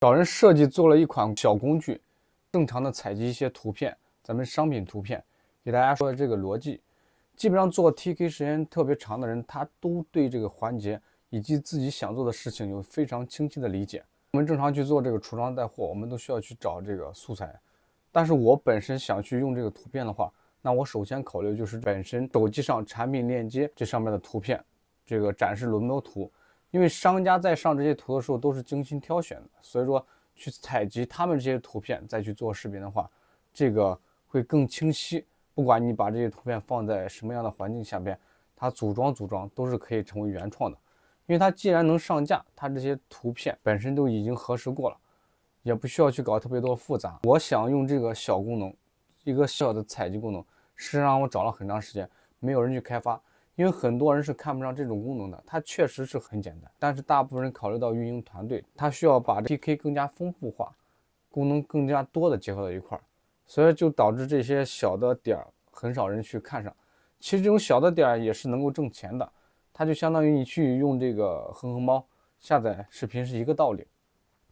找人设计做了一款小工具，正常的采集一些图片，咱们商品图片，给大家说的这个逻辑，基本上做 TK 时间特别长的人，他都对这个环节以及自己想做的事情有非常清晰的理解。我们正常去做这个橱窗带货，我们都需要去找这个素材。但是我本身想去用这个图片的话，那我首先考虑就是本身手机上产品链接这上面的图片，这个展示轮播图。因为商家在上这些图的时候都是精心挑选的，所以说去采集他们这些图片再去做视频的话，这个会更清晰。不管你把这些图片放在什么样的环境下边，它组装组装都是可以成为原创的。因为它既然能上架，它这些图片本身都已经核实过了，也不需要去搞特别多复杂。我想用这个小功能，一个小的采集功能，事实上我找了很长时间，没有人去开发。因为很多人是看不上这种功能的，它确实是很简单，但是大部分人考虑到运营团队，他需要把 PK 更加丰富化，功能更加多的结合到一块儿，所以就导致这些小的点儿很少人去看上。其实这种小的点儿也是能够挣钱的，它就相当于你去用这个哼哼猫下载视频是一个道理，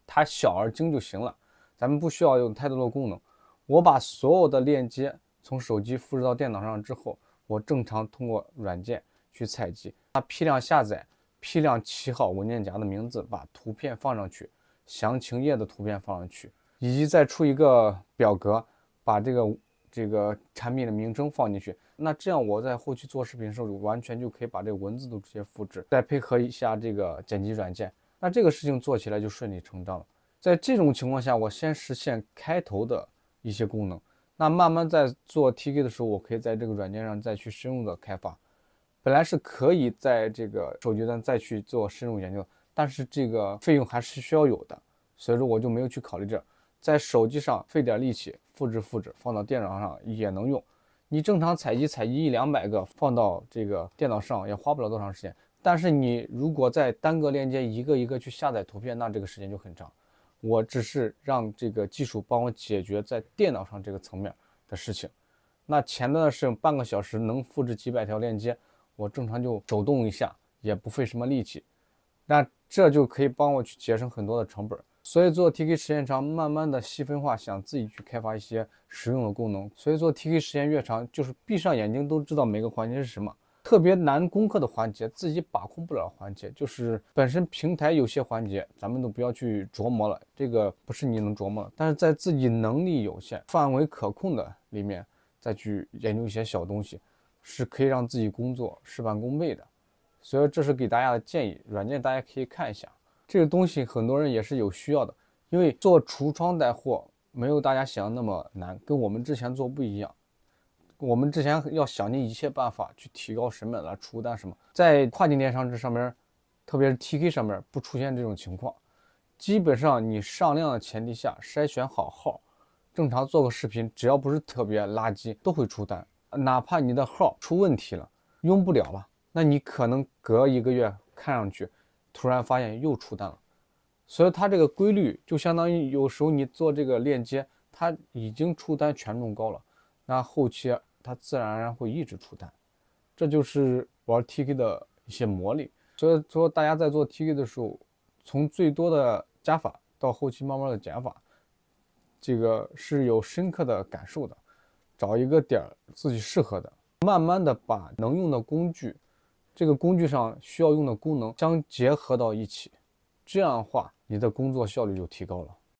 它小而精就行了，咱们不需要用太多的功能。我把所有的链接从手机复制到电脑上之后。我正常通过软件去采集，它批量下载、批量起好文件夹的名字，把图片放上去，详情页的图片放上去，以及再出一个表格，把这个这个产品的名称放进去。那这样我在后期做视频的时候，完全就可以把这文字都直接复制，再配合一下这个剪辑软件，那这个事情做起来就顺理成章了。在这种情况下，我先实现开头的一些功能。那慢慢在做 TK 的时候，我可以在这个软件上再去深入的开发。本来是可以在这个手机端再去做深入研究，但是这个费用还是需要有的，所以说我就没有去考虑这。在手机上费点力气复制复制，放到电脑上也能用。你正常采集采集一两百个，放到这个电脑上也花不了多长时间。但是你如果在单个链接一个一个去下载图片，那这个时间就很长。我只是让这个技术帮我解决在电脑上这个层面的事情。那前端的事情，半个小时能复制几百条链接，我正常就手动一下，也不费什么力气。那这就可以帮我去节省很多的成本。所以做 TK 时间长，慢慢的细分化，想自己去开发一些实用的功能。所以做 TK 时间越长，就是闭上眼睛都知道每个环节是什么。特别难攻克的环节，自己把控不了环节，就是本身平台有些环节，咱们都不要去琢磨了，这个不是你能琢磨。但是在自己能力有限、范围可控的里面，再去研究一些小东西，是可以让自己工作事半功倍的。所以这是给大家的建议，软件大家可以看一下，这个东西很多人也是有需要的，因为做橱窗带货没有大家想的那么难，跟我们之前做不一样。我们之前要想尽一切办法去提高审美来出单，什么在跨境电商这上面，特别是 TK 上面不出现这种情况。基本上你上量的前提下，筛选好号，正常做个视频，只要不是特别垃圾都会出单。哪怕你的号出问题了，用不了了，那你可能隔一个月看上去，突然发现又出单了。所以它这个规律就相当于有时候你做这个链接，它已经出单权重高了。那后期它自然而然会一直出单，这就是玩 TK 的一些魔力。所以说，大家在做 TK 的时候，从最多的加法到后期慢慢的减法，这个是有深刻的感受的。找一个点儿自己适合的，慢慢的把能用的工具，这个工具上需要用的功能相结合到一起，这样的话，你的工作效率就提高了。